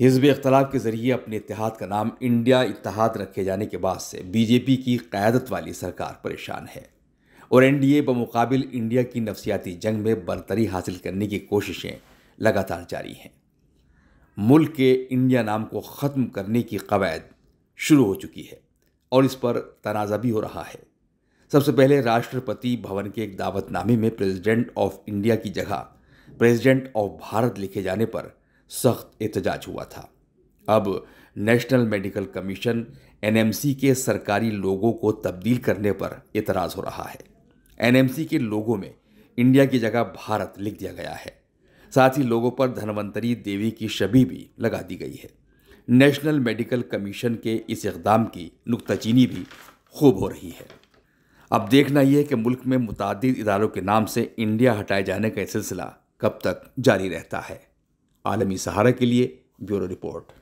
hijab इख्तलाफ के ज़रिए अपने इतिहाद का नाम इंडिया इतिहाद रखे जाने के बाद से बीजेपी की क़्यादत वाली सरकार परेशान है और एन डी ए बमुकाबिल इंडिया की नफसियाती जंग में बरतरी हासिल करने की कोशिशें लगातार जारी हैं मुल्क के इंडिया नाम को ख़त्म करने की कवायद शुरू हो चुकी है और इस पर तनाज़ा भी हो रहा है सबसे पहले राष्ट्रपति भवन के एक दावतनामे में प्रेसिडेंट ऑफ इंडिया की जगह प्रेसिडेंट ऑफ भारत लिखे जाने पर सख्त एहतजाज हुआ था अब नेशनल मेडिकल कमीशन एनएमसी के सरकारी लोगों को तब्दील करने पर एतराज़ हो रहा है एनएमसी के लोगों में इंडिया की जगह भारत लिख दिया गया है साथ ही लोगों पर धनवंतरी देवी की छवि भी लगा दी गई है नेशनल मेडिकल कमीशन के इस इकदाम की नुकताचीनी भी खूब हो रही है अब देखना यह है कि मुल्क में मुतद इदारों के नाम से इंडिया हटाए जाने का सिलसिला कब तक जारी रहता है आलमी सहारा के लिए ब्यूरो रिपोर्ट